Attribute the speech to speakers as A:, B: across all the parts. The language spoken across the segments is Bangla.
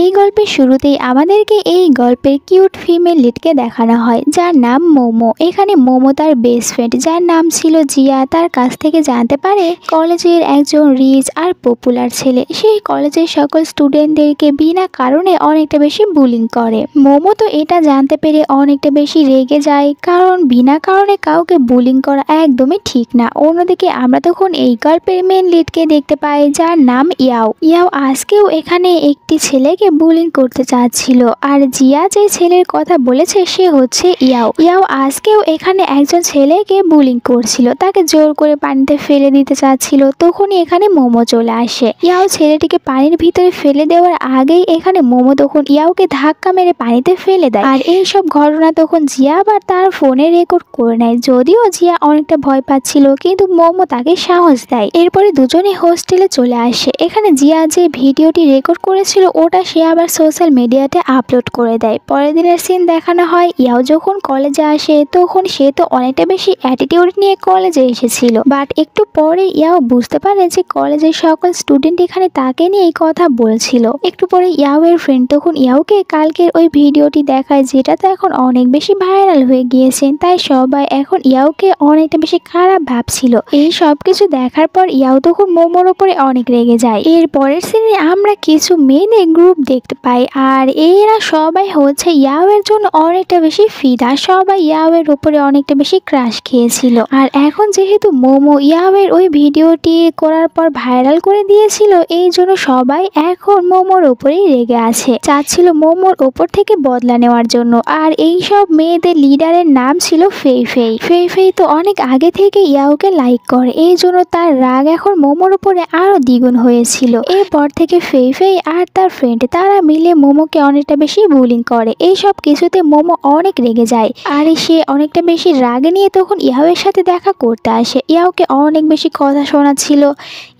A: এই গল্পের শুরুতেই আমাদেরকে এই গল্পের কিউট ফিমেল লিডকে দেখানো হয় যার নাম মোমো এখানে মোমো তার বেস্ট ফ্রেন্ড যার নাম ছিল জিয়া তার কাছ থেকে জানতে পারে কলেজের একজন রিচ আর পপুলার ছেলে সেই কলেজের সকল স্টুডেন্টদেরকে বিনা কারণে অনেকটা বেশি বুলিং করে মোমো তো এটা জানতে পেরে অনেকটা বেশি রেগে যায় কারণ বিনা কারণে কাউকে বুলিং করা একদমই ঠিক না অন্যদিকে আমরা তখন এই গল্পের মেন লিডকে দেখতে পাই যার নাম ইয়াও ইয়াও আজকেও এখানে একটি ছেলেকে জিয়াকে বুলিং করতে চাচ্ছিল আর জিয়া যে ছেলের কথা বলেছে সে হচ্ছে ইয়াও ইয়াও আজকেও এখানে একজন ছেলেকে বুলিং করছিল তাকে জোর করে পানিতে ফেলে দিতে চাচ্ছিল তখনই এখানে মোমো চলে আসে ইয়াও ছেলেটিকে পানির ভিতরে ফেলে দেওয়ার আগেই এখানে মোমো তখন ইয়াওকে ধাক্কা মেরে পানিতে ফেলে দেয় আর এই সব ঘটনা তখন জিয়া আবার তার ফোনে রেকর্ড করে নেয় যদিও জিয়া অনেকটা ভয় পাচ্ছিল কিন্তু মোমো তাকে সাহস দেয় এরপরে দুজনে হোস্টেলে চলে আসে এখানে জিয়া যে ভিডিওটি রেকর্ড করেছিল ওটা সে আবার সোশ্যাল মিডিয়াতে আপলোড করে দেয় পরের দিনের সিন দেখানো হয় ইয়াও যখন কলেজে আসে তখন সে তো অনেকটা বেশি অ্যাটিটিউড নিয়ে কলেজে এসেছিল বাট একটু পরে ইয়াও বুঝতে পারে যে কলেজের সকল স্টুডেন্ট এখানে তাকে নিয়ে এই কথা বলছিল একটু পরে ইয়াও এর ফ্রেন্ড তখন ইয়াওকে কালকের ওই ভিডিওটি দেখায় যেটা তো এখন অনেক বেশি ভাইরাল হয়ে গিয়েছে তাই সবাই এখন ইয়াওকে অনেকটা বেশি খারাপ ভাবছিল এই সব কিছু দেখার পর ইয়াও তখন মোমোর ওপরে অনেক রেগে যায় এর পরের সিনে আমরা কিছু মেয়েদের গ্রুপ রূপ দেখতে পাই আর এরা সবাই হচ্ছে ইয়াওয়ের জন্য অনেকটা বেশি ফিদা সবাই ইয়াওয়ের উপরে অনেকটা বেশি ক্রাশ খেয়েছিল আর এখন যেহেতু মোমো ইয়াওয়ের ওই ভিডিওটি করার পর ভাইরাল করে দিয়েছিল এই জন্য সবাই এখন মোমোর ওপরেই রেগে আছে চাচ্ছিল মোমোর ওপর থেকে বদলা নেওয়ার জন্য আর এই সব মেয়েদের লিডারের নাম ছিল ফেই ফেই ফেই ফেই তো অনেক আগে থেকে ইয়াওকে লাইক করে এই জন্য তার রাগ এখন মোমোর উপরে আরও দ্বিগুণ হয়েছিল এরপর থেকে ফেই ফেই আর তার ফ্রেন্ড তারা মিলে মোমোকে অনেকটা বেশি বুলিং করে এই সব কিছুতে মোমো অনেক রেগে যায় আর সে অনেকটা বেশি রাগে নিয়ে তখন ইয়াওয়ের সাথে দেখা করতে আসে ইয়াওকে অনেক বেশি কথা শোনাচ্ছিল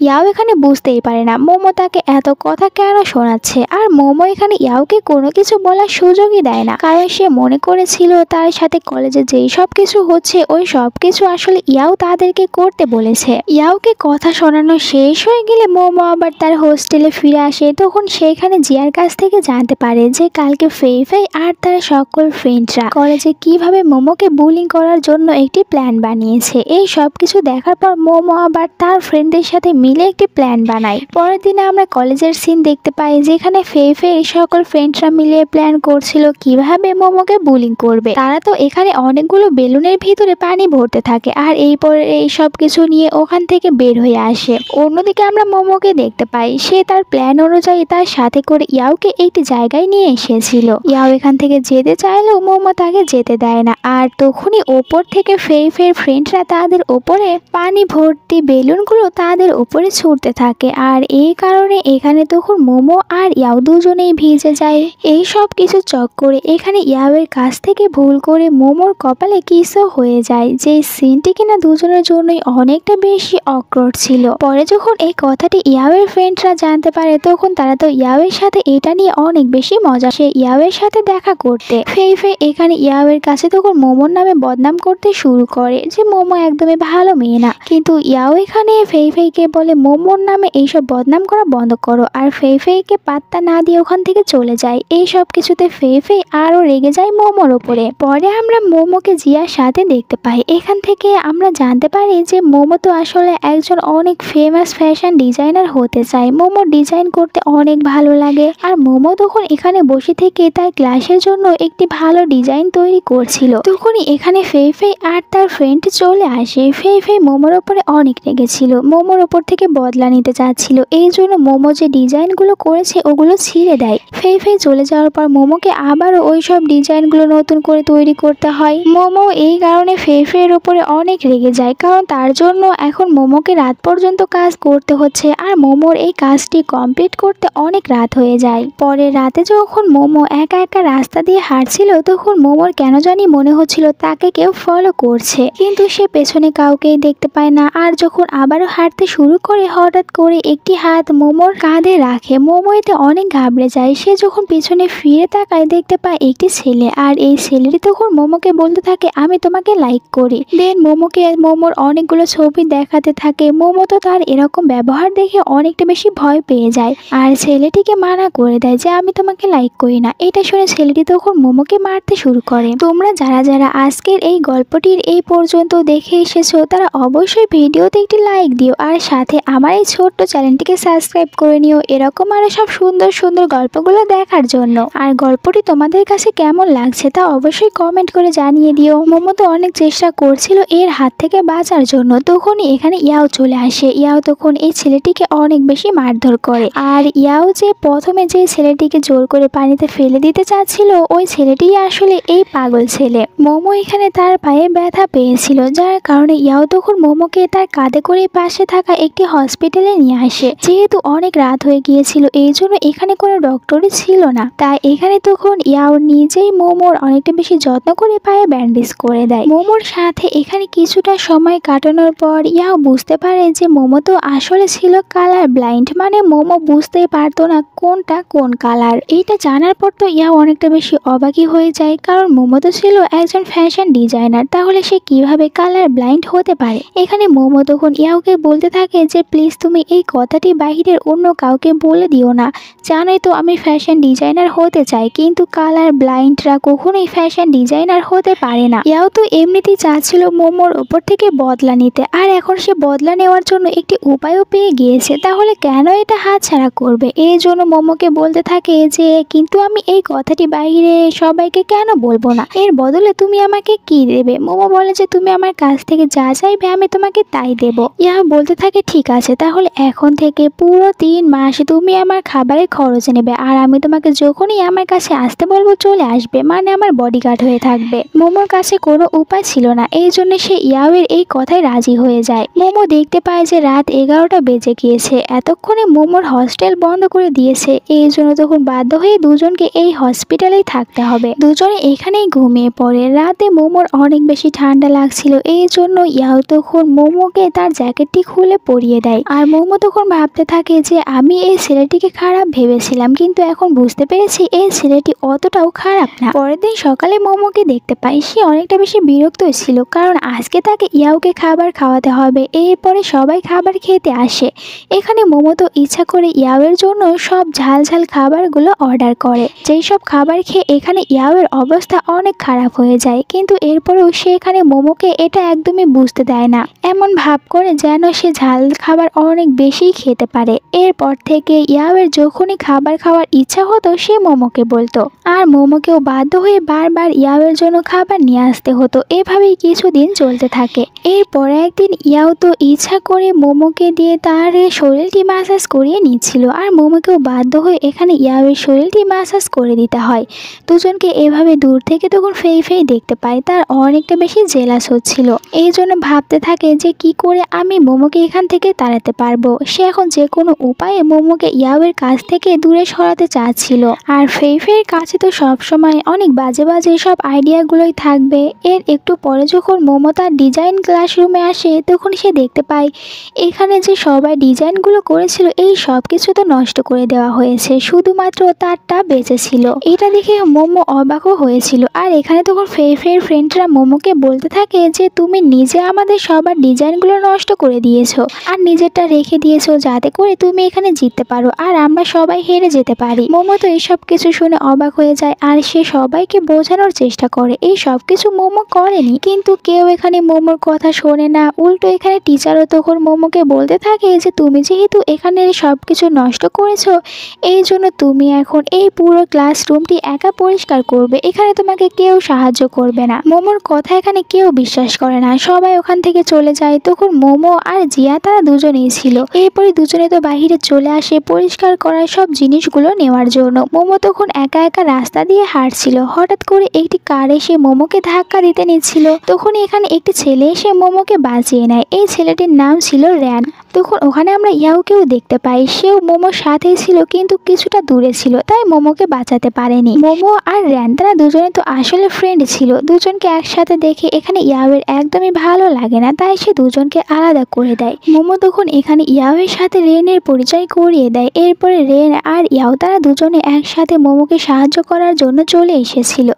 A: ইয়াও এখানে বুঝতেই পারে না মোমো তাকে এত কথা কেন শোনাচ্ছে আর মোমো এখানে ইয়াওকে কোনো কিছু বলার সুযোগই দেয় না কারণ সে মনে করেছিল তার সাথে কলেজে যেই সব কিছু হচ্ছে ওই সব কিছু আসলে ইয়াও তাদেরকে করতে বলেছে ইয়াওকে কথা শোনানো শেষ হয়ে গেলে মোমো আবার তার হোস্টেলে ফিরে আসে তখন সেখানে যে জিয়ার কাছ থেকে জানতে পারে যে কালকে ফেই ফেই আর তার সকল ফ্রেন্ডরা কলেজে কিভাবে মোমোকে বুলিং করার জন্য একটি প্ল্যান বানিয়েছে এই সব কিছু দেখার পর মোমো আবার তার ফ্রেন্ডদের সাথে মিলে একটি প্ল্যান বানায় পরের দিনে আমরা কলেজের সিন দেখতে পাই যেখানে ফেই ফেই সকল ফ্রেন্ডরা মিলে প্ল্যান করছিল কিভাবে মোমোকে বুলিং করবে তারা তো এখানে অনেকগুলো বেলুনের ভিতরে পানি ভরতে থাকে আর এই পরে এই সব কিছু নিয়ে ওখান থেকে বের হয়ে আসে অন্যদিকে আমরা মোমোকে দেখতে পাই সে তার প্ল্যান অনুযায়ী তার সাথে করে ইয়াওকে একটি জায়গায় নিয়ে এসেছিল ইয়াও এখান থেকে যেতে চাইলেও মোমো তাকে যেতে দেয় না আর তখনই ওপর থেকে ফের ফের ফ্রেন্ডরা তাদের ওপরে পানি ভর্তি বেলুনগুলো তাদের ওপরে ছুটতে থাকে আর এই কারণে এখানে তখন মোমো আর ইয়াও দুজনেই ভিজে যায় এই সব কিছু চক্করে এখানে ইয়াওয়ের কাছ থেকে ভুল করে মোমোর কপালে কিসও হয়ে যায় যে সিনটি কিনা দুজনের জন্যই অনেকটা বেশি অক্রট ছিল পরে যখন এই কথাটি ইয়াওয়ের ফ্রেন্ডরা জানতে পারে তখন তারা তো ইয়াওয়ের সাথে সাথে এটা নিয়ে অনেক বেশি মজা সে ইয়াওয়ের সাথে দেখা করতে ফেই ফেই এখানে ইয়াওয়ের কাছে তখন মোমোর নামে বদনাম করতে শুরু করে যে মোমো একদমই ভালো মেয়ে না কিন্তু ইয়াও এখানে ফেই ফেইকে বলে মোমোর নামে এইসব বদনাম করা বন্ধ করো আর ফেই ফেইকে পাত্তা না দিয়ে ওখান থেকে চলে যায় এই সব কিছুতে ফেই ফেই আরও রেগে যায় মোমোর ওপরে পরে আমরা মোমোকে জিয়ার সাথে দেখতে পাই এখান থেকে আমরা জানতে পারি যে মোমো তো আসলে একজন অনেক ফেমাস ফ্যাশন ডিজাইনার হতে চায় মোমো ডিজাইন করতে অনেক ভালো লাগে করছে আর মোমো তখন এখানে বসে থেকে তার ক্লাসের জন্য একটি ভালো ডিজাইন তৈরি করছিল তখনই এখানে ফেই ফেই আর তার ফ্রেন্ড চলে আসে ফেই ফেই মোমোর ওপরে অনেক রেগেছিল মোমোর ওপর থেকে বদলা নিতে চাচ্ছিল এই জন্য মোমো যে ডিজাইন গুলো করেছে ওগুলো ছিঁড়ে দেয় ফেই ফেই চলে যাওয়ার পর মোমোকে আবারও ওই সব ডিজাইন গুলো নতুন করে তৈরি করতে হয় মোমো এই কারণে ফেই ফেয়ের ওপরে অনেক রেগে যায় কারণ তার জন্য এখন মোমোকে রাত পর্যন্ত কাজ করতে হচ্ছে আর মোমোর এই কাজটি কমপ্লিট করতে অনেক রাত হয়ে হয়ে যায় পরে রাতে যখন মোমো একা একা রাস্তা দিয়ে হাঁটছিল তখন মোমোর কেন জানি মনে হচ্ছিল তাকে কেউ ফলো করছে কিন্তু সে পেছনে কাউকেই দেখতে পায় না আর যখন আবারও হাঁটতে শুরু করে হঠাৎ করে একটি হাত মোমোর কাঁধে রাখে মোমো এতে অনেক ঘাবড়ে যায় সে যখন পেছনে ফিরে তাকায় দেখতে পায় একটি ছেলে আর এই ছেলেটি তখন মোমোকে বলতে থাকে আমি তোমাকে লাইক করি দেন মোমোকে মোমোর অনেকগুলো ছবি দেখাতে থাকে মোমো তো তার এরকম ব্যবহার দেখে অনেকটা বেশি ভয় পেয়ে যায় আর ছেলেটিকে মানা ঘোষণা করে দেয় যে আমি তোমাকে লাইক করি না এটা শুনে ছেলেটি তখন মোমোকে মারতে শুরু করে তোমরা যারা যারা আজকের এই গল্পটির এই পর্যন্ত দেখে এসেছো তারা অবশ্যই ভিডিওতে একটি লাইক দিও আর সাথে আমার এই ছোট্ট চ্যানেলটিকে সাবস্ক্রাইব করে নিও এরকম আরও সব সুন্দর সুন্দর গল্পগুলো দেখার জন্য আর গল্পটি তোমাদের কাছে কেমন লাগছে তা অবশ্যই কমেন্ট করে জানিয়ে দিও মোমো তো অনেক চেষ্টা করছিল এর হাত থেকে বাঁচার জন্য তখনই এখানে ইয়াও চলে আসে ইয়াও তখন এই ছেলেটিকে অনেক বেশি মারধর করে আর ইয়াও যে পথ প্রথমে যে ছেলেটিকে জোর করে পানিতে ফেলে দিতে চাচ্ছিল ওই ছেলেটি আসলে এই পাগল ছেলে মোমো এখানে তার পায়ে ব্যথা পেয়েছিল যার কারণে ইয়াও তখন মোমোকে তার কাঁধে করে পাশে থাকা একটি হসপিটালে নিয়ে আসে যেহেতু অনেক রাত হয়ে গিয়েছিল এই জন্য এখানে কোনো ডক্টরই ছিল না তাই এখানে তখন ইয়াও নিজেই মোমোর অনেকটা বেশি যত্ন করে পায়ে ব্যান্ডেজ করে দেয় মোমোর সাথে এখানে কিছুটা সময় কাটানোর পর ইয়াও বুঝতে পারে যে মোমো তো আসলে ছিল কালার ব্লাইন্ড মানে মোমো বুঝতেই পারতো না কোন কোনটা কোন কালার এইটা জানার পর তো ইয়া অনেকটা বেশি অবাকি হয়ে যায় কারণ মোমতো ছিল একজন ফ্যাশন ডিজাইনার তাহলে সে কিভাবে কালার ব্লাইন্ড হতে পারে এখানে মোমো তখন ইয়াওকে বলতে থাকে যে প্লিজ তুমি এই কথাটি বাহিরের অন্য কাউকে বলে দিও না জানোই তো আমি ফ্যাশন ডিজাইনার হতে চাই কিন্তু কালার ব্লাইন্ডরা কখনোই ফ্যাশন ডিজাইনার হতে পারে না ইয়াও তো এমনিতেই চাচ্ছিল মোমোর ওপর থেকে বদলা নিতে আর এখন সে বদলা নেওয়ার জন্য একটি উপায়ও পেয়ে গিয়েছে তাহলে কেন এটা হাতছাড়া করবে এই জন্য মোমোকে বলতে থাকে যে কিন্তু আমি এই কথাটি বাইরে সবাইকে কেন বলবো না এর বদলে তুমি আমাকে কি দেবে মোমো বলে যে তুমি আমার কাছ থেকে যা চাইবে আমি তোমাকে তাই দেব ইয়া বলতে থাকে ঠিক আছে তাহলে এখন থেকে পুরো তিন মাস তুমি আমার খাবারের খরচ নেবে আর আমি তোমাকে যখনই আমার কাছে আসতে বলবো চলে আসবে মানে আমার বডিগার্ড হয়ে থাকবে মোমোর কাছে কোনো উপায় ছিল না এই জন্য সে ইয়াওয়ের এই কথায় রাজি হয়ে যায় মোমো দেখতে পায় যে রাত এগারোটা বেজে গিয়েছে এতক্ষণে মোমোর হস্টেল বন্ধ করে দিয়েছে তাদের এই জন্য তখন বাধ্য হয়ে দুজনকে এই হসপিটালেই থাকতে হবে দুজনে এখানেই ঘুমিয়ে পড়ে রাতে মোমোর অনেক বেশি ঠান্ডা লাগছিল এই জন্য ইয়াও তখন মোমোকে তার জ্যাকেটটি খুলে পরিয়ে দেয় আর মোমো তখন ভাবতে থাকে যে আমি এই ছেলেটিকে খারাপ ভেবেছিলাম কিন্তু এখন বুঝতে পেরেছি এই ছেলেটি অতটাও খারাপ না পরের দিন সকালে মোমোকে দেখতে পাই সে অনেকটা বেশি বিরক্ত ছিল কারণ আজকে তাকে ইয়াওকে খাবার খাওয়াতে হবে এরপরে সবাই খাবার খেতে আসে এখানে মোমো তো ইচ্ছা করে ইয়াওয়ের জন্য সব ঝাল ঝাল খাবারগুলো অর্ডার করে যেই সব খাবার খেয়ে এখানে ইয়াওয়ের অবস্থা অনেক খারাপ হয়ে যায় কিন্তু এরপরেও সে এখানে মোমোকে এটা একদমই বুঝতে দেয় না এমন ভাব করে যেন সে ঝাল খাবার অনেক বেশি খেতে পারে এরপর থেকে ইয়াওয়ের যখনই খাবার খাওয়ার ইচ্ছা হতো সে মোমোকে বলতো আর মোমোকেও বাধ্য হয়ে বারবার ইয়াওয়ের জন্য খাবার নিয়ে আসতে হতো এভাবেই কিছুদিন চলতে থাকে এরপর একদিন ইয়াও তো ইচ্ছা করে মোমোকে দিয়ে তার শরীরটি মাসাজ করিয়ে নিচ্ছিল আর মোমোকেও বাধ্য হয়ে এখানে ইয়াবের শরীরটি ম্যাসাজ করে দিতে হয় দুজনকে এভাবে দূর থেকে তখন ফেই ফেই দেখতে পায় তার অনেকটা বেশি জেলাস হচ্ছিল এই জন্য ভাবতে থাকে যে কি করে আমি মোমোকে এখান থেকে তাড়াতে পারবো সে এখন যে কোনো উপায়ে মোমোকে ইয়াবের কাছ থেকে দূরে সরাতে চাচ্ছিল আর ফেই ফের কাছে তো সবসময় অনেক বাজে বাজে সব আইডিয়াগুলোই থাকবে এর একটু পরে যখন মোমো তার ডিজাইন ক্লাসরুমে আসে তখন সে দেখতে পায় এখানে যে সবাই ডিজাইনগুলো করেছিল এই সব কিছু তো নষ্ট করে দেওয়া হয়েছে হয়েছে শুধুমাত্র তারটা বেঁচেছিল এটা দেখে মোমো অবাকও হয়েছিল আর এখানে তখন ফের ফের ফ্রেন্ডরা মোমোকে বলতে থাকে যে তুমি নিজে আমাদের সবার ডিজাইনগুলো নষ্ট করে দিয়েছো আর নিজেরটা রেখে দিয়েছো যাতে করে তুমি এখানে জিততে পারো আর আমরা সবাই হেরে যেতে পারি মোমো তো এইসব কিছু শুনে অবাক হয়ে যায় আর সে সবাইকে বোঝানোর চেষ্টা করে এই সব কিছু মোমো করেনি কিন্তু কেউ এখানে মোমোর কথা শোনে না উল্টো এখানে টিচারও তখন মোমোকে বলতে থাকে যে তুমি যেহেতু এখানে সব কিছু নষ্ট করেছো এই জন্য তুমি এখন এই পুরো ক্লাসরুমটি একা পরিষ্কার করবে এখানে তোমাকে কেউ সাহায্য করবে না মোমোর কথা এখানে কেউ বিশ্বাস করে না সবাই ওখান থেকে চলে যায় তখন মোমো আর জিয়া তারা দুজনেই ছিল এরপরে দুজনে তো বাহিরে চলে আসে পরিষ্কার করার সব জিনিসগুলো নেওয়ার জন্য মোমো তখন একা একা রাস্তা দিয়ে হাঁটছিল হঠাৎ করে একটি কার এসে মোমোকে ধাক্কা দিতে নিচ্ছিল তখন এখানে একটি ছেলে এসে মোমোকে বাঁচিয়ে নেয় এই ছেলেটির নাম ছিল র্যান তখন ওখানে আমরা কেউ দেখতে পাই সেও মোমোর সাথে ছিল কিন্তু কিছুটা দূরে ছিল তাই মোমোকে বাঁচাতে পারেনি মোমো আর র্যান তারা দুজনে তো আসলে ফ্রেন্ড ছিল দুজনকে একসাথে দেখে এখানে ইয়াওয়ের একদমই ভালো লাগে না তাই সে দুজনকে আলাদা করে দেয় মোমো তখন এখানে ইয়াওয়ের সাথে রেনের পরিচয় করিয়ে দেয় এরপরে রেন আর ইয়াও তারা দুজনে একসাথে মোমোকে সাহায্য করার জন্য চলে এসেছিল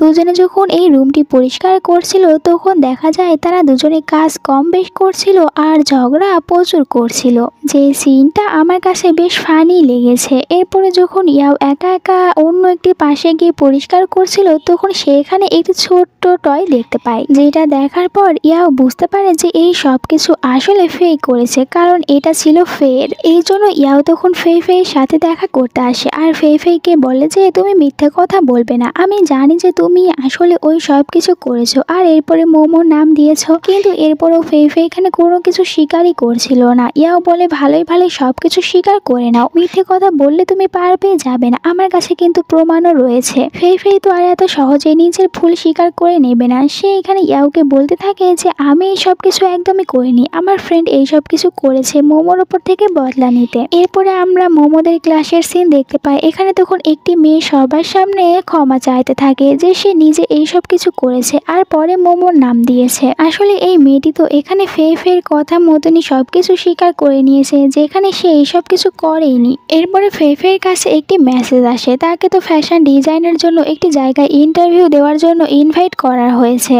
A: দুজনে যখন এই রুমটি পরিষ্কার করছিল তখন দেখা যায় তারা দুজনে কাজ কম বেশ করছিল আর ঝগড়া প্রচুর করছিল যে সিনটা আমার কাছে বেশ ফানি লেগেছে করছে এরপরে যখন ইয়াও একা একা অন্য একটি পাশে গিয়ে পরিষ্কার করছিল তখন সেখানে একটি ছোট্ট টয় দেখতে পায় যেটা দেখার পর ইয়াও বুঝতে পারে যে এই সব কিছু আসলে ফে করেছে কারণ এটা ছিল ফের এই জন্য ইয়াও তখন ফে ফেয়ের সাথে দেখা করতে আসে আর ফে ফেইকে বলে যে তুমি মিথ্যে কথা বলবে না আমি জানি যে তুমি আসলে ওই সব কিছু করেছো আর এরপরে মোমোর নাম দিয়েছ কিন্তু এরপরও ফে ফে এখানে কোনো কিছু স্বীকারই করছিল না ইয়াও বলে ভালোই ভালোই সব কিছু স্বীকার করে নাও মিথ্যে কথা বললে তুমি পারবে যাবে না আমার কাছে কিন্তু প্রমাণও রয়েছে ফেই ফেই তো আর এত সহজে নিজের ভুল স্বীকার করে নেবে না সে এখানে ইয়াওকে বলতে থাকে যে আমি এই সব কিছু একদমই করিনি আমার ফ্রেন্ড এই সব কিছু করেছে মোমোর ওপর থেকে বদলা নিতে এরপরে আমরা মোমোদের ক্লাসের সিন দেখতে পাই এখানে তখন একটি মেয়ে সবার সামনে ক্ষমা চাইতে থাকে যে সে নিজে এই সব কিছু করেছে আর পরে মোমোর নাম দিয়েছে আসলে এই মেয়েটি তো এখানে ফে ফের কথা মতনই সব কিছু স্বীকার করে নিয়েছে যেখানে সে এইসব কিছু করেনি এরপরে পরে ফেফের কাছে একটি মেসেজ আসে তাকে তো ফ্যাশন ডিজাইনের জন্য একটি জায়গায় ইন্টারভিউ দেওয়ার জন্য ইনভাইট করা হয়েছে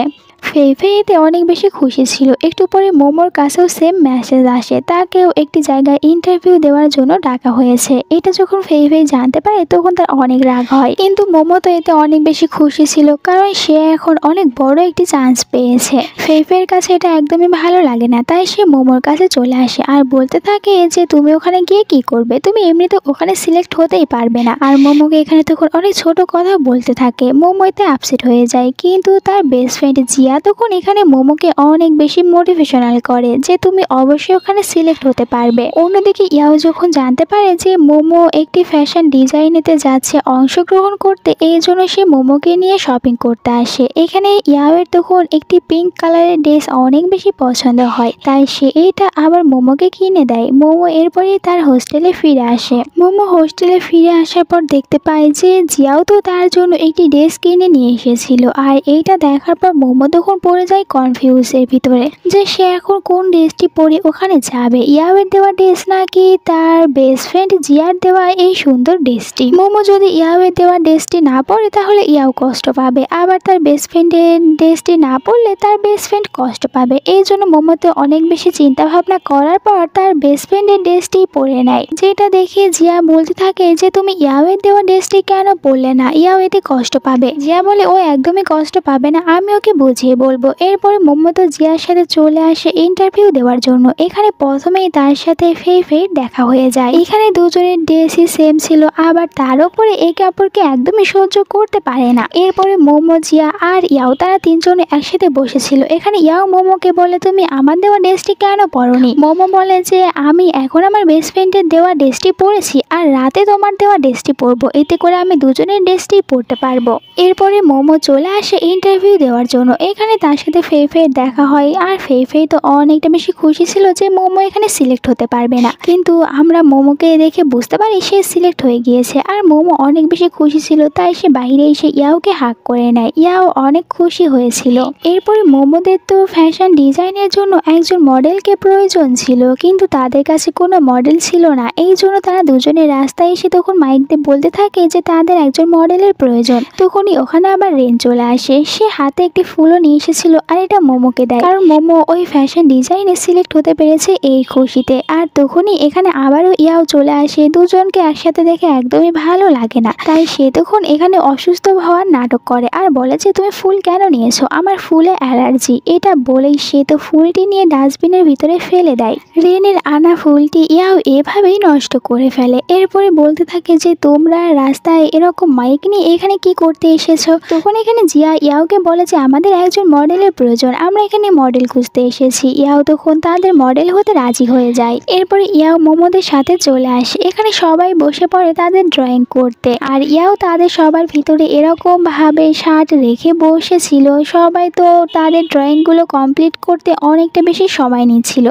A: ফেইফেইতে অনেক বেশি খুশি ছিল একটু পরে মোমোর কাছেও সেম মেসেজ আসে তাকেও একটি জায়গায় ইন্টারভিউ দেওয়ার জন্য ডাকা হয়েছে এটা যখন ফেইফেই জানতে পারে তখন তার অনেক রাগ হয় কিন্তু মোমো তো এতে অনেক বেশি খুশি ছিল কারণ সে এখন অনেক বড় একটি চান্স পেয়েছে ফেইফের কাছে এটা একদমই ভালো লাগে না তাই সে মোমোর কাছে চলে আসে আর বলতে থাকে যে তুমি ওখানে গিয়ে কি করবে তুমি এমনিতে ওখানে সিলেক্ট হতেই পারবে না আর মোমোকে এখানে তখন অনেক ছোট কথা বলতে থাকে মোমো এতে আপসেট হয়ে যায় কিন্তু তার বেস্ট ফ্রেন্ড জিয়া এতক্ষণ এখানে মোমোকে অনেক বেশি মোটিভেশনাল করে যে তুমি অবশ্যই ওখানে সিলেক্ট হতে পারবে অন্যদিকে ইয়াও যখন জানতে পারে যে মোমো একটি ফ্যাশন ডিজাইনেতে যাচ্ছে অংশগ্রহণ করতে এই জন্য সে মোমোকে নিয়ে শপিং করতে আসে এখানে ইয়াওয়ের তখন একটি পিঙ্ক কালারের ড্রেস অনেক বেশি পছন্দ হয় তাই সে এটা আবার মোমোকে কিনে দেয় মোমো এরপরে তার হোস্টেলে ফিরে আসে মোমো হোস্টেলে ফিরে আসার পর দেখতে পায় যে জিয়াও তো তার জন্য একটি ড্রেস কিনে নিয়ে এসেছিল আর এইটা দেখার পর মোমো তখন তখন পড়ে যায় কনফিউজের ভিতরে যে সে এখন কোন ড্রেসটি পরে ওখানে যাবে ইয়াবের দেওয়া ড্রেস নাকি তার বেস্ট ফ্রেন্ড জিয়ার দেওয়া এই সুন্দর ড্রেসটি মোমো যদি ইয়াবের দেওয়া ড্রেসটি না পরে তাহলে ইয়াও কষ্ট পাবে আবার তার বেস্ট ফ্রেন্ডের ড্রেসটি না পরলে তার বেস্ট ফ্রেন্ড কষ্ট পাবে এই জন্য মোমোতে অনেক বেশি চিন্তা ভাবনা করার পর তার বেস্ট ফ্রেন্ডের ড্রেসটি পরে নেয় যেটা দেখে জিয়া বলতে থাকে যে তুমি ইয়াবের দেওয়া ড্রেসটি কেন পরলে না ইয়াও এতে কষ্ট পাবে জিয়া বলে ও একদমই কষ্ট পাবে না আমি ওকে বুঝি যে বলবো এরপরে মোহাম্মদ জিয়ার সাথে চলে আসে ইন্টারভিউ দেওয়ার জন্য এখানে প্রথমেই তার সাথে ফের ফের দেখা হয়ে যায় এখানে দুজনের ড্রেসই সেম ছিল আবার তার উপরে একে অপরকে একদমই সহ্য করতে পারে না এরপরে মোমো জিয়া আর ইয়াও তারা তিনজনে একসাথে বসেছিল এখানে ইয়াও মোমোকে বলে তুমি আমার দেওয়া ড্রেসটি কেন পরনি মোমো বলে যে আমি এখন আমার বেস্ট ফ্রেন্ডের দেওয়া ড্রেসটি পরেছি আর রাতে তোমার দেওয়া ড্রেসটি পরবো এতে করে আমি দুজনের ড্রেসটি পরতে পারবো এরপরে মোমো চলে আসে ইন্টারভিউ দেওয়ার জন্য এখানে তার সাথে ফে দেখা হয় আর ফেফে তো অনেকটা বেশি খুশি ছিল যে মোমো এখানে সিলেক্ট হতে পারবে না কিন্তু আমরা মোমোকে দেখে বুঝতে পারি সে সিলেক্ট হয়ে গিয়েছে আর মোমো অনেক বেশি খুশি ছিল তাই সে বাইরে এসে ইয়াওকে হাক করে নেয় ইয়াও অনেক খুশি হয়েছিল এরপরে মোমোদের তো ফ্যাশন ডিজাইনের জন্য একজন মডেলকে প্রয়োজন ছিল কিন্তু তাদের কাছে কোনো মডেল ছিল না এই জন্য তারা দুজনে রাস্তায় এসে তখন মাইকদের বলতে থাকে যে তাদের একজন মডেলের প্রয়োজন তখনই ওখানে আবার রেন চলে আসে সে হাতে একটি ফুলও নিয়ে এসেছিল আর এটা মোমোকে দেয় কারণ মোমো ওই ফ্যাশন ডিজাইনে সিলেক্ট হতে পেরেছে এই খুশিতে আর তখনই এখানে আবারও ইয়াও চলে আসে দুজনকে একসাথে দেখে একদমই ভালো লাগে না তাই সে তখন এখানে অসুস্থ হওয়ার নাটক করে আর বলে যে তুমি ফুল কেন নিয়েছো আমার ফুলে অ্যালার্জি এটা বলেই সে তো ফুলটি নিয়ে ডাস্টবিনের ভিতরে ফেলে দেয় রেনের আনা ফুলটি ইয়াও এভাবেই নষ্ট করে ফেলে এরপরে বলতে থাকে যে তোমরা রাস্তায় এরকম মাইক নিয়ে এখানে কি করতে এসেছো তখন এখানে জিয়া ইয়াওকে বলে যে আমাদের একজন একজন মডেলের প্রয়োজন আমরা এখানে মডেল খুঁজতে এসেছি ইয়াও তখন তাদের মডেল হতে রাজি হয়ে যায় এরপরে ইয়াও মোমোদের সাথে চলে আসে এখানে সবাই বসে পড়ে তাদের ড্রয়িং করতে আর ইয়াও তাদের সবার ভিতরে এরকম ভাবে শার্ট রেখে বসেছিল সবাই তো তাদের ড্রয়িংগুলো কমপ্লিট করতে অনেকটা বেশি সময় নিচ্ছিল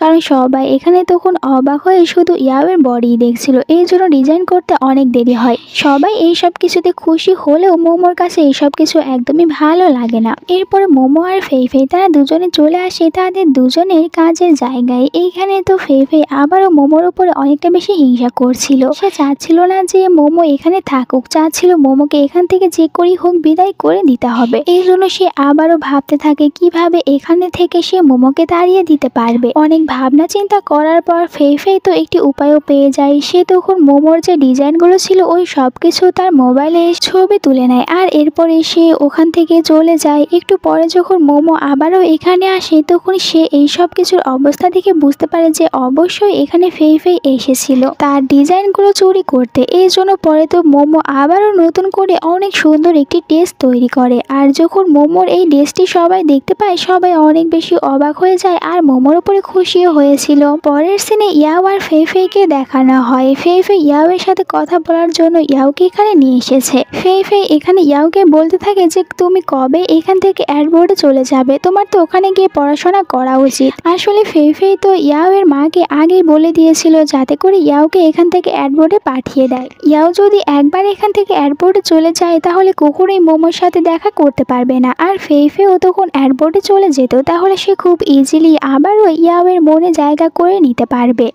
A: কারণ সবাই এখানে তখন অবাক হয়ে শুধু ইয়াওয়ের বডি দেখছিল এই জন্য ডিজাইন করতে অনেক দেরি হয় সবাই এই সব কিছুতে খুশি হলেও মোমোর কাছে এইসব কিছু একদমই ভালো লাগে না এর এরপর মোমো আর ফেইফেই তারা দুজনে চলে আসে তাদের দুজনের কাজের জায়গায় এইখানে তো ফেইফেই আবারও মোমোর উপরে অনেকটা বেশি হিংসা করছিল সে চাচ্ছিল না যে মোমো এখানে থাকুক চাচ্ছিল মোমোকে এখান থেকে যে করি হোক বিদায় করে দিতে হবে এই জন্য সে আবারও ভাবতে থাকে কিভাবে এখানে থেকে সে মোমোকে তাড়িয়ে দিতে পারবে অনেক ভাবনা চিন্তা করার পর ফেইফেই তো একটি উপায়ও পেয়ে যায় সে তখন মোমোর যে ডিজাইনগুলো ছিল ওই সব কিছু তার মোবাইলে ছবি তুলে নেয় আর এরপরে সে ওখান থেকে চলে যায় একটু পরে যখন মোমো আবারও এখানে আসে তখন সে এই সব কিছুর অবস্থা দেখে বুঝতে পারে যে অবশ্যই এখানে ফেই ফেই এসেছিল তার ডিজাইনগুলো চুরি করতে এই জন্য পরে তো মোমো আবারও নতুন করে অনেক সুন্দর একটি ড্রেস তৈরি করে আর যখন মোমোর এই ড্রেসটি সবাই দেখতে পায় সবাই অনেক বেশি অবাক হয়ে যায় আর মোমোর উপরে খুশিও হয়েছিল পরের সিনে ইয়াও আর ফেই ফেইকে দেখানো হয় ফেই ইয়াও ইয়াওয়ের সাথে কথা বলার জন্য ইয়াওকে এখানে নিয়ে এসেছে ফেই এখানে ইয়াওকে বলতে থাকে যে তুমি কবে এখান থেকে অ্যাড বোর্ডে চলে যাবে তোমার তো ওখানে গিয়ে পড়াশোনা করা উচিত আসলে ফেই ফেই তো ইয়াওয়ের মাকে আগেই বলে দিয়েছিল যাতে করে ইয়াওকে এখান থেকে এয়ারপোর্টে পাঠিয়ে দেয় ইয়াও যদি একবার এখান থেকে এয়ারপোর্টে চলে যায় তাহলে কুকুর এই মোমোর সাথে দেখা করতে পারবে না আর ফেই ফেও তখন এয়ারপোর্টে চলে যেত তাহলে সে খুব ইজিলি আবারও ইয়াওয়ের মনে জায়গা করে নিতে পারবে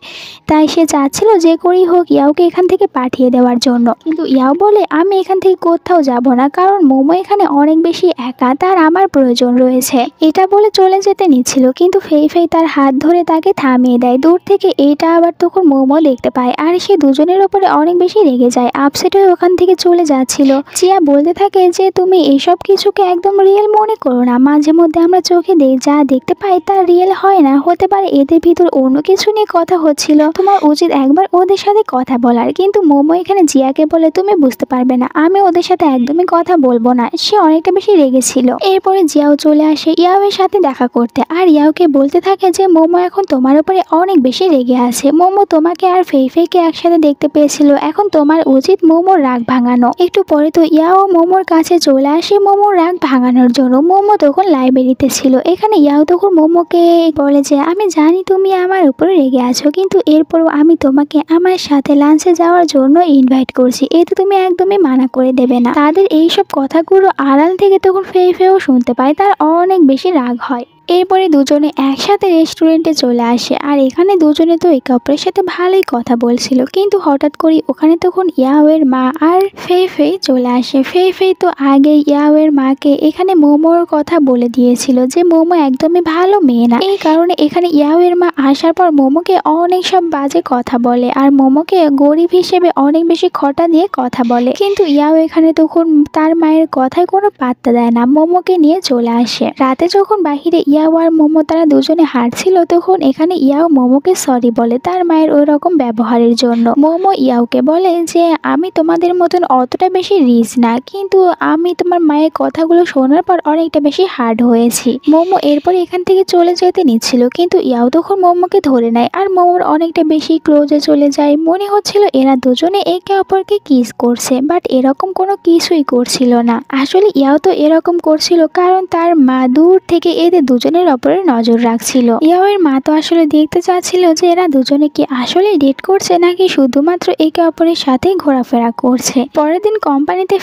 A: তাই সে চাচ্ছিল যে করেই হোক ইয়াওকে এখান থেকে পাঠিয়ে দেওয়ার জন্য কিন্তু ইয়াও বলে আমি এখান থেকে কোথাও যাব না কারণ মোমো এখানে অনেক বেশি একা তার আমার আমার প্রয়োজন রয়েছে এটা বলে চলে যেতে নিচ্ছিল কিন্তু ফেই ফেই তার হাত ধরে তাকে থামিয়ে দেয় দূর থেকে এটা আবার তখন মোমো দেখতে পায় আর সে দুজনের ওপরে অনেক বেশি রেগে যায় আপসেট হয়ে ওখান থেকে চলে যাচ্ছিল চিয়া বলতে থাকে যে তুমি এসব কিছুকে একদম রিয়েল মনে করো না মাঝে মধ্যে আমরা চোখে দেখ যা দেখতে পাই তা রিয়েল হয় না হতে পারে এদের ভিতর অন্য কিছু নিয়ে কথা হচ্ছিল তোমার উচিত একবার ওদের সাথে কথা বলার কিন্তু মোমো এখানে জিয়াকে বলে তুমি বুঝতে পারবে না আমি ওদের সাথে একদমই কথা বলবো না সে অনেকটা বেশি রেগেছিল এর পরে জিয়াও চলে আসে ইয়াওয়ের সাথে দেখা করতে আর ইয়াওকে বলতে থাকে যে মোমো এখন তোমার উপরে অনেক বেশি রেগে আছে মোমো তোমাকে আর ফেই ফেইফেইকে একসাথে দেখতে পেয়েছিল এখন তোমার উচিত মোমোর রাগ ভাঙানো একটু পরে তো ইয়াও মোমোর কাছে চলে আসে মোমোর রাগ ভাঙানোর জন্য মোমো তখন লাইব্রেরিতে ছিল এখানে ইয়াও তখন মোমোকে বলে যে আমি জানি তুমি আমার উপরে রেগে আছো কিন্তু এরপরও আমি তোমাকে আমার সাথে লাঞ্চে যাওয়ার জন্য ইনভাইট করছি এতে তুমি একদমই মানা করে দেবে না তাদের এইসব কথাগুলো আড়াল থেকে তখন ফেই ফেও শুনতে পায় তার অনেক বেশি রাগ হয় এরপরে দুজনে একসাথে রেস্টুরেন্টে চলে আসে আর এখানে দুজনে তো একে অপরের সাথে ভালোই কথা বলছিল কিন্তু হঠাৎ করে ওখানে তখন ইয়াওয়ের মা আর ফেই ফেই চলে আসে ফেই ফেই তো আগে ইয়াওয়ের মাকে এখানে মোমোর কথা বলে দিয়েছিল যে মোমো একদমই ভালো মেয়ে না এই কারণে এখানে ইয়াওয়ের মা আসার পর মোমোকে অনেক সব বাজে কথা বলে আর মোমোকে গরিব হিসেবে অনেক বেশি খটা দিয়ে কথা বলে কিন্তু ইয়াও এখানে তখন তার মায়ের কথায় কোনো পাত্তা দেয় না মোমোকে নিয়ে চলে আসে রাতে যখন বাহিরে ইয়া ইয়াও আর মোমো তারা দুজনে হারছিল তখন এখানে ইয়াও মোমোকে সরি বলে তার মায়ের ওই রকম ব্যবহারের জন্য মোমো ইয়াওকে বলে যে আমি তোমাদের মতন অতটা বেশি রিচ না কিন্তু আমি তোমার মায়ের কথাগুলো শোনার পর অনেকটা বেশি হার্ড হয়েছি মোমো এরপর এখান থেকে চলে যেতে নিচ্ছিল কিন্তু ইয়াও তখন মোমোকে ধরে নেয় আর মোমোর অনেকটা বেশি ক্লোজে চলে যায় মনে হচ্ছিল এরা দুজনে একে অপরকে কিস করছে বাট এরকম কোনো কিছুই করছিল না আসলে ইয়াও তো এরকম করছিল কারণ তার মা দূর থেকে এদের দুজন দুজনের ওপরে নজর রাখছিল ইয়াওয়ের মা তো আসলে দেখতে চাচ্ছিল যে এরা দুজনে কি আসলে ডেট করছে নাকি শুধুমাত্র একে অপরের সাথে ঘোরাফেরা করছে পরের দিন কোম্পানিতে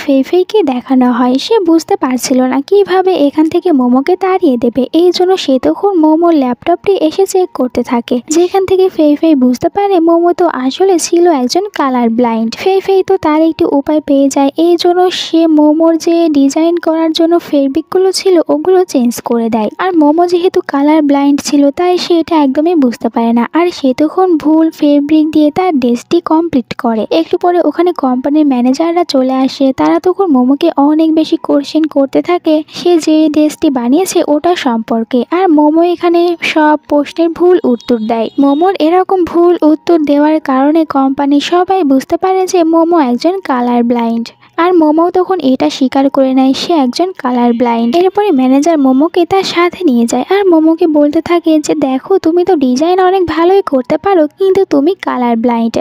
A: কে দেখানো হয় সে বুঝতে পারছিল না কিভাবে এখান থেকে মোমোকে তাড়িয়ে দেবে এই জন্য সে তখন মোমোর ল্যাপটপটি এসে চেক করতে থাকে যেখান থেকে ফেইফেই বুঝতে পারে মোমো তো আসলে ছিল একজন কালার ব্লাইন্ড ফেইফেই তো তার একটি উপায় পেয়ে যায় এই জন্য সে মোমোর যে ডিজাইন করার জন্য ফেব্রিকগুলো ছিল ওগুলো চেঞ্জ করে দেয় আর মোমো যেহেতু কালার ব্লাইন্ড ছিল তাই সে এটা একদমই বুঝতে পারে না আর সে তখন ভুল ফেব্রিক দিয়ে তার ড্রেসটি কমপ্লিট করে একটু পরে ওখানে কোম্পানির ম্যানেজাররা চলে আসে তারা তখন মোমোকে অনেক বেশি কোশ্চেন করতে থাকে সে যে ড্রেসটি বানিয়েছে ওটা সম্পর্কে আর মোমো এখানে সব প্রশ্নের ভুল উত্তর দেয় মোমোর এরকম ভুল উত্তর দেওয়ার কারণে কোম্পানি সবাই বুঝতে পারে যে মোমো একজন কালার ব্লাইন্ড আর মোমো তখন এটা স্বীকার করে নেয় সে একজন কালার ব্লাইন্ড এরপরে ম্যানেজার মোমোকে তার সাথে নিয়ে যায় আর মোমোকে বলতে থাকে যে দেখো তুমি তো ডিজাইন অনেক ভালোই করতে পারো কিন্তু তুমি কালার ব্লাইন্ড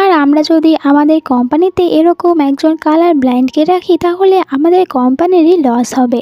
A: আর আমরা যদি আমাদের কোম্পানিতে এরকম একজন কালার ব্লাইন্ডকে রাখি তাহলে আমাদের কোম্পানিরই লস হবে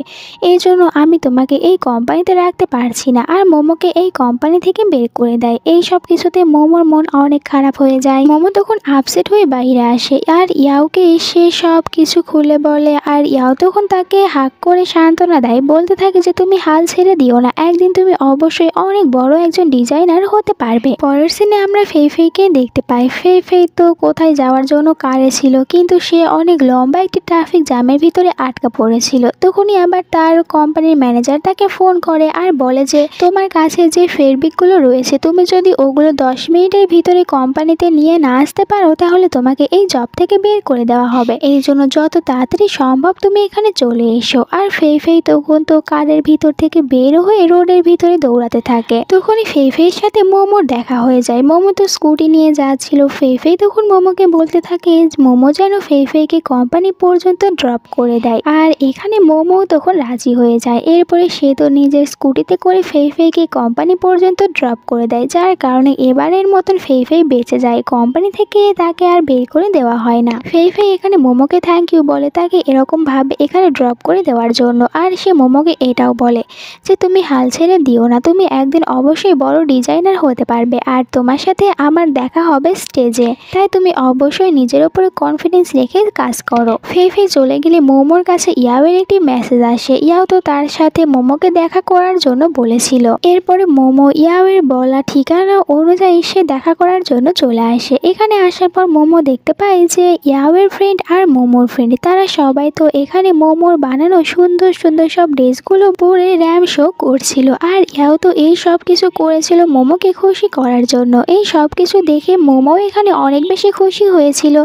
A: এই জন্য আমি তোমাকে এই কোম্পানিতে রাখতে পারছি না আর মোমোকে এই কোম্পানি থেকে বের করে দেয় এই সব কিছুতে মোমোর মন অনেক খারাপ হয়ে যায় মোমো তখন আপসেট হয়ে বাইরে আসে আর ইয়াওকে সে সব কিছু কিছু খুলে বলে আর ইয়াও তখন তাকে হাক করে সান্ত্বনা দেয় বলতে থাকে যে তুমি হাল ছেড়ে দিও না একদিন তুমি অবশ্যই অনেক বড় একজন ডিজাইনার হতে পারবে পরের সিনে আমরা ফেইকে দেখতে পাই ফেই তো কোথায় যাওয়ার জন্য কারে ছিল কিন্তু সে অনেক লম্বা একটি ট্রাফিক জ্যামের ভিতরে আটকা পড়েছিল তখনই আবার তার কোম্পানির ম্যানেজার তাকে ফোন করে আর বলে যে তোমার কাছে যে ফেরবিকগুলো রয়েছে তুমি যদি ওগুলো দশ মিনিটের ভিতরে কোম্পানিতে নিয়ে না আসতে পারো তাহলে তোমাকে এই জব থেকে বের করে দেওয়া হবে এই জন্য যত তাড়াতাড়ি সম্ভব তুমি এখানে চলে এসো আর ফেই ফেই তখন তো কারের ভিতর থেকে বের হয়ে রোডের ভিতরে দৌড়াতে থাকে তখনই ফেই ফেইয়ের সাথে মোমোর দেখা হয়ে যায় মোমো তো স্কুটি নিয়ে যাচ্ছিল ফেই ফেই তখন মোমোকে বলতে থাকে মোমো যেন ফেই ফেইকে কোম্পানি পর্যন্ত ড্রপ করে দেয় আর এখানে মোমো তখন রাজি হয়ে যায় এরপরে সে তো নিজের স্কুটিতে করে ফেই ফেইকে কোম্পানি পর্যন্ত ড্রপ করে দেয় যার কারণে এবারের মতন ফেই ফেই বেঁচে যায় কোম্পানি থেকে তাকে আর বের করে দেওয়া হয় না ফেই ফেই এখানে মোমোকে থাকে থ্যাংক ইউ বলে তাকে এরকমভাবে এখানে ড্রপ করে দেওয়ার জন্য আর সে মোমোকে এটাও বলে যে তুমি হাল ছেড়ে দিও না তুমি একদিন অবশ্যই বড় ডিজাইনার হতে পারবে আর তোমার সাথে আমার দেখা হবে স্টেজে তাই তুমি অবশ্যই নিজের ওপরে কনফিডেন্স রেখে কাজ করো ফেফে চলে গেলে মোমোর কাছে ইয়াওয়ের একটি মেসেজ আসে ইয়াও তো তার সাথে মোমোকে দেখা করার জন্য বলেছিল এরপরে মোমো ইয়াওয়ের বলা ঠিকানা অনুযায়ী সে দেখা করার জন্য চলে আসে এখানে আসার পর মোমো দেখতে পায় যে ইয়াওয়ের ফ্রেন্ড আর মোমোর গার্লফ্রেন্ড তারা সবাই তো এখানে মোমোর বানানো সুন্দর সুন্দর সব ড্রেসগুলো পরে র্যাম শো করছিল আর ইয়াও তো এই সব কিছু করেছিল মোমোকে খুশি করার জন্য এই সব কিছু দেখে মোমো এখানে অনেক বেশি খুশি হয়েছিল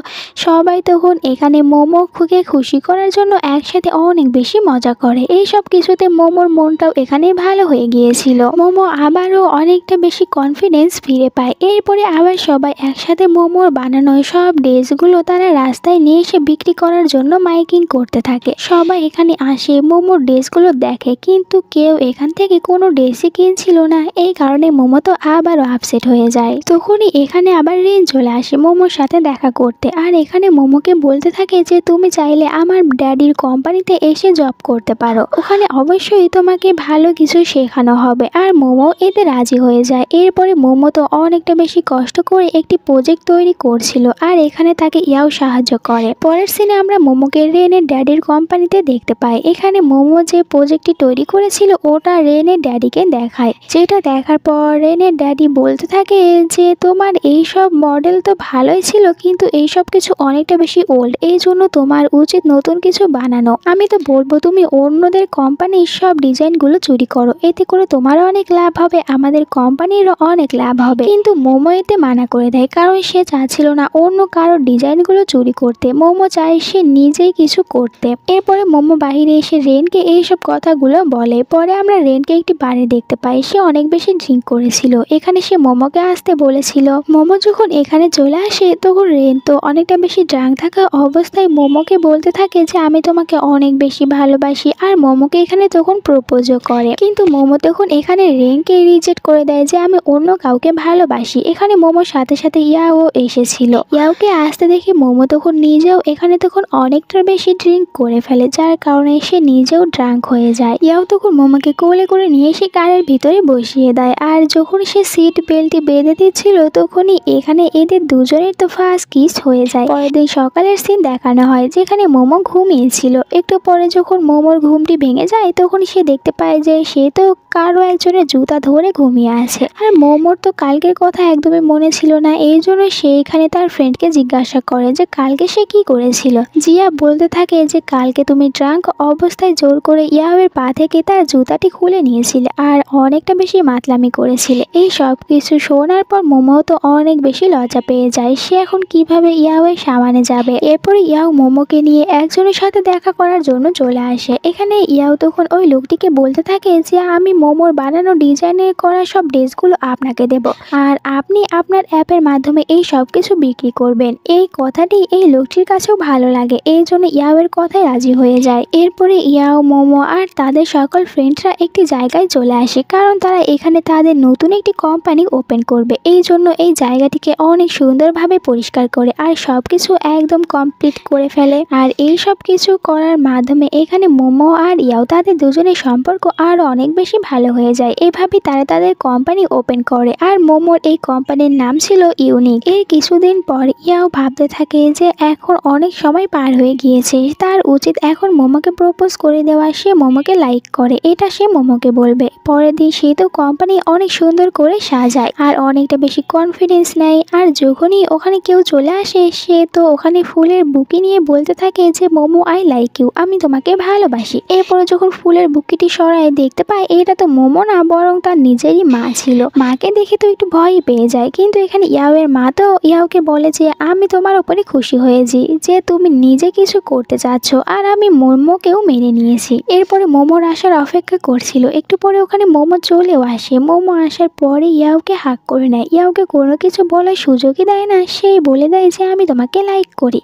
A: সবাই তখন এখানে মোমো খুকে খুশি করার জন্য একসাথে অনেক বেশি মজা করে এই সব কিছুতে মোমোর মনটাও এখানে ভালো হয়ে গিয়েছিল মোমো আবারও অনেকটা বেশি কনফিডেন্স ফিরে পায় এরপরে আবার সবাই একসাথে মোমোর বানানো সব ড্রেসগুলো তারা রাস্তায় নিয়ে এসে বিক্রি করার করার জন্য মাইকিং করতে থাকে সবাই এখানে আসে মোমোর ড্রেসগুলো দেখে কিন্তু কেউ এখান থেকে কোনো ড্রেসই কিনছিল না এই কারণে মোমো তো আবারও আপসেট হয়ে যায় তখনই এখানে আবার রেন চলে আসে মোমোর সাথে দেখা করতে আর এখানে মোমোকে বলতে থাকে যে তুমি চাইলে আমার ড্যাডির কোম্পানিতে এসে জব করতে পারো ওখানে অবশ্যই তোমাকে ভালো কিছু শেখানো হবে আর মোমো এতে রাজি হয়ে যায় এরপরে মোমো তো অনেকটা বেশি কষ্ট করে একটি প্রজেক্ট তৈরি করছিল আর এখানে তাকে ইয়াও সাহায্য করে পরের সিনে আমরা মোমোকে রেনের ড্যাডির কোম্পানিতে দেখতে পাই এখানে মোমো যে প্রজেক্টটি তৈরি করেছিল ওটা রেনের ড্যাডিকে দেখায় যেটা দেখার পর রেনের ড্যাডি বলতে থাকে যে তোমার এই সব মডেল তো ভালোই ছিল কিন্তু এই সব কিছু অনেকটা বেশি ওল্ড এই জন্য তোমার উচিত নতুন কিছু বানানো আমি তো বলবো তুমি অন্যদের কোম্পানির সব ডিজাইনগুলো চুরি করো এতে করে তোমারও অনেক লাভ হবে আমাদের কোম্পানিরও অনেক লাভ হবে কিন্তু মোমো এতে মানা করে দেয় কারণ সে চাচ্ছিল না অন্য কারোর ডিজাইনগুলো চুরি করতে মোমো চায় সে নিজেই কিছু করতে এরপরে মোমো বাহিরে এসে রেনকে এইসব কথাগুলো বলে পরে আমরা রেনকে একটি বাড়ি দেখতে পাই সে অনেক বেশি ড্রিঙ্ক করেছিল এখানে সে মোমোকে আসতে বলেছিল মোমো যখন এখানে চলে আসে তখন রেন তো অনেকটা বেশি ড্রাঙ্ক থাকা অবস্থায় মোমোকে বলতে থাকে যে আমি তোমাকে অনেক বেশি ভালোবাসি আর মোমোকে এখানে তখন প্রপোজও করে কিন্তু মোমো তখন এখানে রেনকে রিজেক্ট করে দেয় যে আমি অন্য কাউকে ভালোবাসি এখানে মোমোর সাথে সাথে ইয়াও এসেছিল ইয়াওকে আসতে দেখে মোমো তখন নিজেও এখানে তখন তখন অনেকটা বেশি ড্রিঙ্ক করে ফেলে যার কারণে সে নিজেও ড্রাঙ্ক হয়ে যায় ইয়াও তখন মোমাকে কোলে করে নিয়ে সে কারের ভিতরে বসিয়ে দেয় আর যখন সে সিট বেল্টটি বেঁধে দিচ্ছিল তখনই এখানে এদের দুজনের তো ফার্স্ট কিস হয়ে যায় পরের দিন সকালের সিন দেখানো হয় যেখানে মোমো ঘুমিয়েছিল একটু পরে যখন মোমোর ঘুমটি ভেঙে যায় তখন সে দেখতে পায় যে সে তো কারো একজনের জুতা ধরে ঘুমিয়ে আছে আর মোমোর তো কালকের কথা একদমই মনে ছিল না এই জন্য সে এখানে তার ফ্রেন্ডকে জিজ্ঞাসা করে যে কালকে সে কি করেছিল জিয়া বলতে থাকে যে কালকে তুমি ড্রাঙ্ক অবস্থায় জোর করে ইয়াহের পা থেকে তার জুতাটি খুলে নিয়েছিলে আর অনেকটা বেশি মাতলামি করেছিলে এই সব কিছু শোনার পর মোমো তো অনেক বেশি লজ্জা পেয়ে যায় সে এখন কিভাবে ইয়াহের সামানে যাবে এরপরে ইয়াও মোমোকে নিয়ে একজনের সাথে দেখা করার জন্য চলে আসে এখানে ইয়াও তখন ওই লোকটিকে বলতে থাকে যে আমি মোমোর বানানো ডিজাইনের করা সব ড্রেসগুলো আপনাকে দেব আর আপনি আপনার অ্যাপের মাধ্যমে এই সব কিছু বিক্রি করবেন এই কথাটি এই লোকটির কাছেও ভালো লাগে এই জন্য ইয়াওয়ের কথায় রাজি হয়ে যায় এরপরে ইয়াও মোমো আর তাদের সকল ফ্রেন্ডরা একটি জায়গায় চলে আসে কারণ তারা এখানে তাদের নতুন একটি কোম্পানি ওপেন করবে এই জন্য এই জায়গাটিকে অনেক সুন্দরভাবে পরিষ্কার করে আর সব কিছু একদম কমপ্লিট করে ফেলে আর এই সব কিছু করার মাধ্যমে এখানে মোমো আর ইয়াও তাদের দুজনের সম্পর্ক আরও অনেক বেশি ভালো হয়ে যায় এভাবে তারা তাদের কোম্পানি ওপেন করে আর মোমোর এই কোম্পানির নাম ছিল ইউনিক এর কিছুদিন পর ইয়াও ভাবতে থাকে যে এখন অনেক সময় সময় পার হয়ে গিয়েছে তার উচিত এখন মোমোকে প্রপোজ করে দেওয়া সে মোমোকে লাইক করে এটা সে মোমোকে বলবে পরের দিন সে তো কোম্পানি অনেক সুন্দর করে সাজায় আর অনেকটা বেশি কনফিডেন্স নেয় আর যখনই ওখানে কেউ চলে আসে সে তো ওখানে ফুলের বুকি নিয়ে বলতে থাকে যে মোমো আই লাইক ইউ আমি তোমাকে ভালোবাসি এরপরে যখন ফুলের বুকিটি সরায় দেখতে পায় এটা তো মোমো না বরং তার নিজেরই মা ছিল মাকে দেখে তো একটু ভয়ই পেয়ে যায় কিন্তু এখানে ইয়াওয়ের মা তো ইয়াওকে বলে যে আমি তোমার ওপরে খুশি হয়েছি যে তুমি নিজে কিছু করতে যাচ্ছ আর আমি মোমোকেও মেনে নিয়েছি এরপরে মোমোর আসার অপেক্ষা করছিল একটু পরে ওখানে মোমো চলেও আসে মোমো আসার পরে ইয়াওকে হাক করে নেয় ইয়াওকে কোনো কিছু বলার সুযোগই দেয় না সে বলে দেয় যে আমি তোমাকে লাইক করি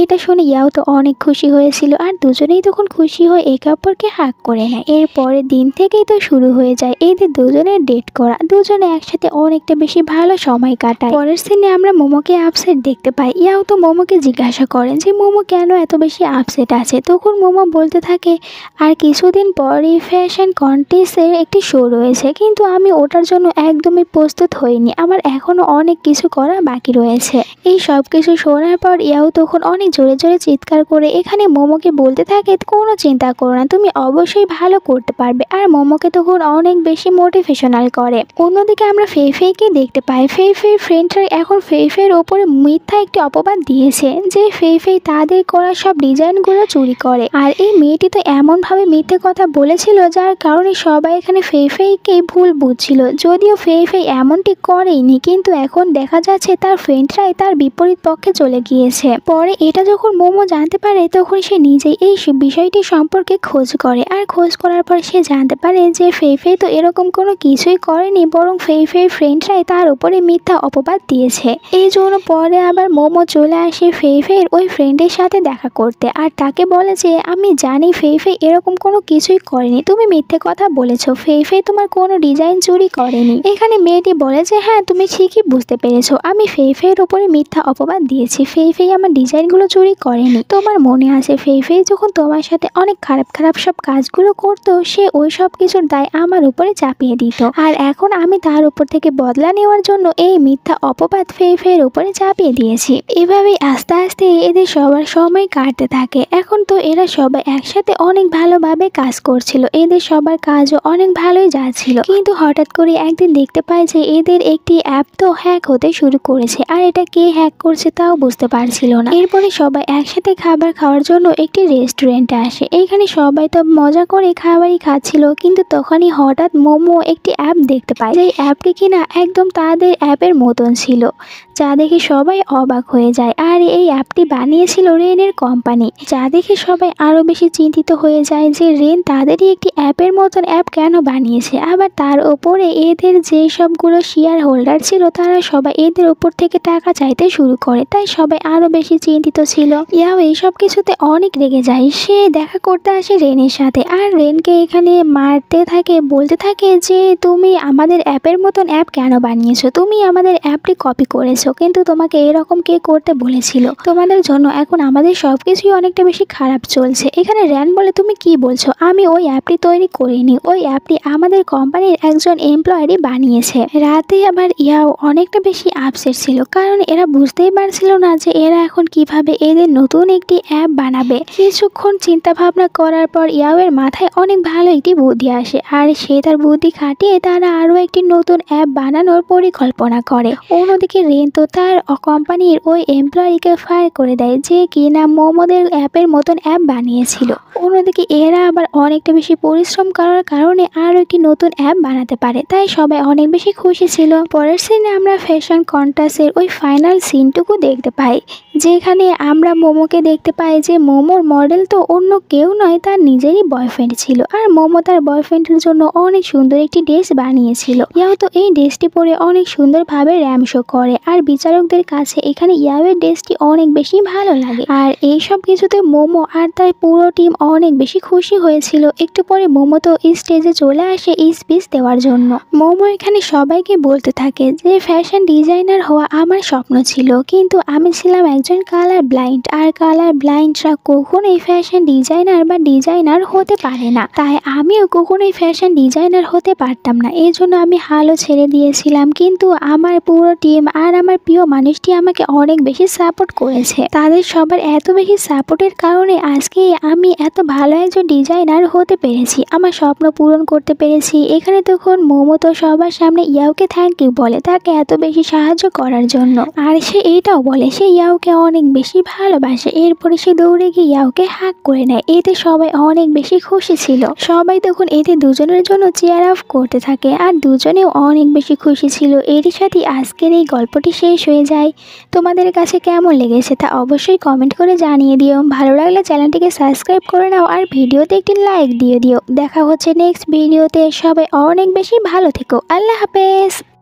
A: এটা শুনে ইয়াও তো অনেক খুশি হয়েছিল আর দুজনেই তখন খুশি হয়ে একে অপরকে হাক করে নেয় এরপরে দিন থেকেই তো শুরু হয়ে যায় এদের দুজনের ডেট করা দুজনে একসাথে অনেকটা বেশি ভালো সময় কাটায় পরের সিনে আমরা মোমোকে আপসেট দেখতে পাই ইয়াও তো মোমোকে জিজ্ঞাসা করেন যে মোমো মোমো কেন এত বেশি আপসেট আছে তখন মোমো বলতে থাকে আর কিছুদিন পরই ফ্যাশন কন্টেস্টের একটি শো রয়েছে কিন্তু আমি ওটার জন্য একদমই প্রস্তুত হইনি আমার এখনও অনেক কিছু করা বাকি রয়েছে এই সব কিছু শোনার পর ইয়াও তখন অনেক জোরে জোরে চিৎকার করে এখানে মোমোকে বলতে থাকে কোনো চিন্তা করো না তুমি অবশ্যই ভালো করতে পারবে আর মোমোকে তখন অনেক বেশি মোটিভেশনাল করে অন্যদিকে আমরা ফেফেকে দেখতে পাই ফেফের ফ্রেন্ডরা এখন ফেফের ওপরে মিথ্যা একটি অপবাদ দিয়েছে যে ফেফে তার তাদের করা সব ডিজাইনগুলো চুরি করে আর এই মেয়েটি তো এমনভাবে মিথ্যে কথা বলেছিল যার কারণে সবাই এখানে ফেইফেইকে ভুল বুঝছিল যদিও ফেইফেই এমনটি করেইনি কিন্তু এখন দেখা যাচ্ছে তার ফ্রেন্ডরাই তার বিপরীত পক্ষে চলে গিয়েছে পরে এটা যখন মোমো জানতে পারে তখন সে নিজেই এই বিষয়টি সম্পর্কে খোঁজ করে আর খোঁজ করার পর সে জানতে পারে যে ফেই তো এরকম কোনো কিছুই করেনি বরং ফেই ফ্রেন্ডরাই তার উপরে মিথ্যা অপবাদ দিয়েছে এই জন্য পরে আবার মোমো চলে আসে ফেইফের ওই ফ্রেন্ডের ফেইফের সাথে দেখা করতে আর তাকে বলে যে আমি জানি ফেইফে এরকম কোনো কিছুই করেনি তুমি মিথ্যে কথা বলেছ ফেইফে তোমার কোনো ডিজাইন চুরি করেনি এখানে মেয়েটি বলে যে হ্যাঁ তুমি ঠিকই বুঝতে পেরেছো আমি ফেইফের উপরে মিথ্যা অপবাদ দিয়েছি ফেইফেই আমার ডিজাইনগুলো চুরি করেনি তোমার মনে আছে ফেইফেই যখন তোমার সাথে অনেক খারাপ খারাপ সব কাজগুলো করতো সে ওই সব কিছুর দায় আমার উপরে চাপিয়ে দিত আর এখন আমি তার উপর থেকে বদলা নেওয়ার জন্য এই মিথ্যা অপবাদ ফেইফের উপরে চাপিয়ে দিয়েছি এভাবেই আস্তে আস্তে এদের সব সবার সময় কাটতে থাকে এখন তো এরা সবাই একসাথে অনেক ভালোভাবে কাজ করছিল এদের সবার কাজও অনেক ভালোই যাচ্ছিল কিন্তু হঠাৎ করে একদিন দেখতে পায় যে এদের একটি অ্যাপ তো হ্যাক হতে শুরু করেছে আর এটা কে হ্যাক করছে তাও বুঝতে পারছিল না এরপরে সবাই একসাথে খাবার খাওয়ার জন্য একটি রেস্টুরেন্টে আসে এখানে সবাই তো মজা করে খাবারই খাচ্ছিল কিন্তু তখনই হঠাৎ মোমো একটি অ্যাপ দেখতে পায় যে অ্যাপটি কিনা একদম তাদের অ্যাপের মতন ছিল যা দেখে সবাই অবাক হয়ে যায় আর এই অ্যাপটি বানিয়েছিল ছিল রেনের কোম্পানি যা দেখে সবাই আরও বেশি চিন্তিত হয়ে যায় যে রেন তাদেরই একটি অ্যাপের মতন অ্যাপ কেন বানিয়েছে আবার তার ওপরে এদের যে সবগুলো শেয়ার হোল্ডার ছিল তারা সবাই এদের ওপর থেকে টাকা চাইতে শুরু করে তাই সবাই আরও বেশি চিন্তিত ছিল ইয়াও এইসব কিছুতে অনেক রেগে যায় সে দেখা করতে আসে রেনের সাথে আর রেনকে এখানে মারতে থাকে বলতে থাকে যে তুমি আমাদের অ্যাপের মতন অ্যাপ কেন বানিয়েছো তুমি আমাদের অ্যাপটি কপি করেছো কিন্তু তোমাকে এরকম কে করতে বলেছিল তোমাদের জন্য এখন এখন আমাদের সব কিছুই অনেকটা বেশি খারাপ চলছে এখানে র্যান বলে তুমি কি বলছো আমি ওই অ্যাপটি তৈরি করিনি ওই অ্যাপটি আমাদের কোম্পানির একজন এমপ্লয়ারি বানিয়েছে রাতে আবার ইয়াও অনেকটা বেশি আপসেট ছিল কারণ এরা বুঝতেই পারছিল না যে এরা এখন কিভাবে এদের নতুন একটি অ্যাপ বানাবে কিছুক্ষণ চিন্তা ভাবনা করার পর ইয়াওয়ের মাথায় অনেক ভালো একটি বুদ্ধি আসে আর সে তার বুদ্ধি খাটিয়ে তারা আরও একটি নতুন অ্যাপ বানানোর পরিকল্পনা করে অন্যদিকে রেন তো তার কোম্পানির ওই এমপ্লয়ারিকে ফায়ার করে দেয় যে কিনা মোমোদের অ্যাপের মতন অ্যাপ বানিয়েছিল অন্যদিকে এরা আবার অনেকটা বেশি পরিশ্রম করার কারণে আরও একটি নতুন অ্যাপ বানাতে পারে তাই সবাই অনেক বেশি খুশি ছিল পরের সিনে আমরা ফ্যাশন কন্টাসের ওই ফাইনাল সিনটুকু দেখতে পাই যেখানে আমরা মোমোকে দেখতে পাই যে মোমোর মডেল তো অন্য কেউ নয় তার নিজেরই বয়ফ্রেন্ড ছিল আর মোমো তার বয়ফ্রেন্ডের জন্য অনেক সুন্দর একটি ড্রেস বানিয়েছিল ইয়াও এই ড্রেসটি পরে অনেক সুন্দরভাবে র্যাম শো করে আর বিচারকদের কাছে এখানে ইয়াওয়ের ড্রেসটি অনেক বেশি ভালো লাগে আর এই সব কিছুতে মোমো আর তার পুরো টিম অনেক বেশি খুশি হয়েছিল একটু পরে মোমো তো স্টেজে চলে আসে স্পিচ দেওয়ার জন্য মোমো এখানে সবাইকে বলতে থাকে যে ফ্যাশন ডিজাইনার হওয়া আমার স্বপ্ন ছিল কিন্তু আমি ছিলাম এক একজন কালার ব্লাইন্ড আর কালার ব্লাইন্ডরা কখনোই ফ্যাশন ডিজাইনার বা ডিজাইনার হতে পারে না তাই আমিও কখনোই ফ্যাশন ডিজাইনার হতে পারতাম না এই জন্য আমি হালও ছেড়ে দিয়েছিলাম কিন্তু আমার পুরো টিম আর আমার প্রিয় মানুষটি আমাকে অনেক বেশি সাপোর্ট করেছে তাদের সবার এত বেশি সাপোর্টের কারণে আজকে আমি এত ভালো একজন ডিজাইনার হতে পেরেছি আমার স্বপ্ন পূরণ করতে পেরেছি এখানে তখন মোমো তো সবার সামনে ইয়াওকে থ্যাংক ইউ বলে তাকে এত বেশি সাহায্য করার জন্য আর সে এটাও বলে সে ইয়াওকে অনেক বেশি ভালোবাসে এরপরে সে দৌড়ে গিয়ে ওকে হাক করে নেয় এতে সবাই অনেক বেশি খুশি ছিল সবাই তখন এতে দুজনের জন্য চেয়ার আপ করতে থাকে আর দুজনেও অনেক বেশি খুশি ছিল এরই সাথে আজকের এই গল্পটি শেষ হয়ে যায় তোমাদের কাছে কেমন লেগেছে তা অবশ্যই কমেন্ট করে জানিয়ে দিও ভালো লাগলে চ্যানেলটিকে সাবস্ক্রাইব করে নাও আর ভিডিওতে একটি লাইক দিয়ে দিও দেখা হচ্ছে নেক্সট ভিডিওতে সবাই অনেক বেশি ভালো থেকো আল্লাহ হাফেজ